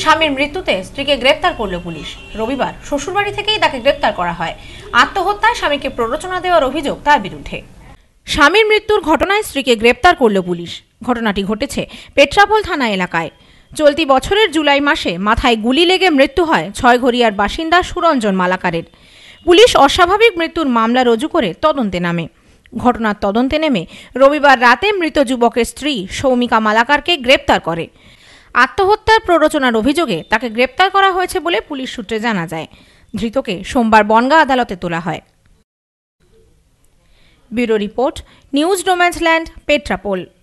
স্বামীর মৃত্যুতে স্ত্রীকে গ্রেপ্তার করল পুলিশ রবিবার শ্বশুরবাড়ি থেকেই তাকে গ্রেপ্তার করা হয় আত্মহত্যায় স্বামীকে প্ররোচনা দেওয়ার অভিযোগ তার বিরুদ্ধে স্বামীর মৃত্যুর ঘটনায় স্ত্রীকে গ্রেপ্তার করল পুলিশ ঘটনাটি ঘটেছে পেট্রাপোল থানা এলাকায় চলতি বছরের জুলাই মাসে মাথায় গুলি লেগে মৃত্যু হয় ছয়ঘরিয়ার বাসিন্দা সুরঞ্জন মালাকারের পুলিশ অস্বাভাবিক মৃত্যুর মামলা রুজু করে তদন্তে নামে ঘটনার তদন্তে নেমে রবিবার রাতে মৃত যুবকের স্ত্রী সৌমিকা মালাকারকে গ্রেপ্তার করে আত্মহত্যার প্ররোচনার অভিযোগে তাকে গ্রেপ্তার করা হয়েছে বলে পুলিশ সূত্রে জানা যায় ধৃতকে সোমবার বনগা আদালতে তোলা হয় ব্যুরো রিপোর্ট নিউজ ডোম্যান্সল্যান্ড পেট্রাপোল